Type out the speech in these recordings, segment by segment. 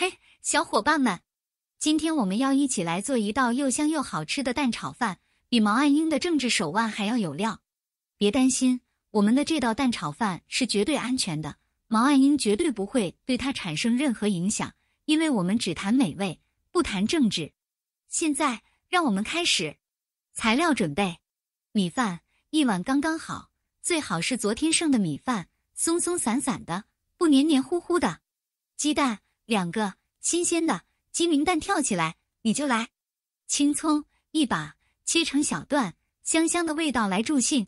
嘿，小伙伴们，今天我们要一起来做一道又香又好吃的蛋炒饭，比毛岸英的政治手腕还要有料。别担心，我们的这道蛋炒饭是绝对安全的，毛岸英绝对不会对它产生任何影响，因为我们只谈美味，不谈政治。现在，让我们开始。材料准备：米饭一碗刚刚好，最好是昨天剩的米饭，松松散散的，不黏黏糊糊的。鸡蛋。两个新鲜的鸡鸣蛋跳起来，你就来。青葱一把，切成小段，香香的味道来助兴。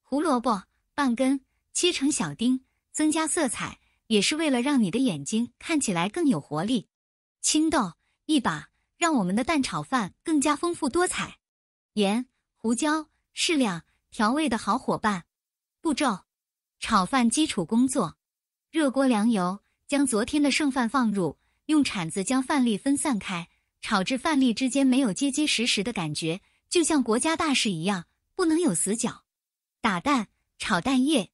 胡萝卜半根，切成小丁，增加色彩，也是为了让你的眼睛看起来更有活力。青豆一把，让我们的蛋炒饭更加丰富多彩。盐、胡椒适量，调味的好伙伴。步骤：炒饭基础工作，热锅凉油。将昨天的剩饭放入，用铲子将饭粒分散开，炒至饭粒之间没有结结实实的感觉，就像国家大事一样，不能有死角。打蛋，炒蛋液，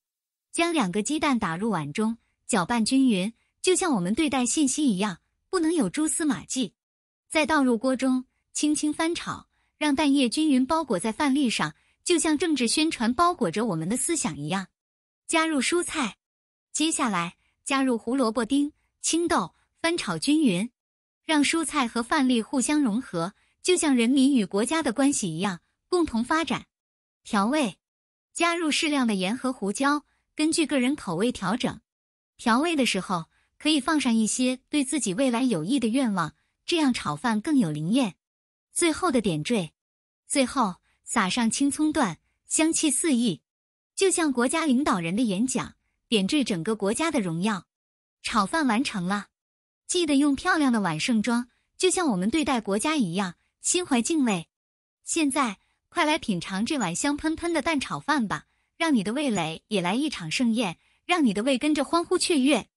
将两个鸡蛋打入碗中，搅拌均匀，就像我们对待信息一样，不能有蛛丝马迹。再倒入锅中，轻轻翻炒，让蛋液均匀包裹在饭粒上，就像政治宣传包裹着我们的思想一样。加入蔬菜，接下来。加入胡萝卜丁、青豆，翻炒均匀，让蔬菜和饭粒互相融合，就像人民与国家的关系一样，共同发展。调味，加入适量的盐和胡椒，根据个人口味调整。调味的时候可以放上一些对自己未来有益的愿望，这样炒饭更有灵验。最后的点缀，最后撒上青葱段，香气四溢，就像国家领导人的演讲。点缀整个国家的荣耀，炒饭完成了。记得用漂亮的碗盛装，就像我们对待国家一样，心怀敬畏。现在，快来品尝这碗香喷喷的蛋炒饭吧，让你的味蕾也来一场盛宴，让你的胃跟着欢呼雀跃。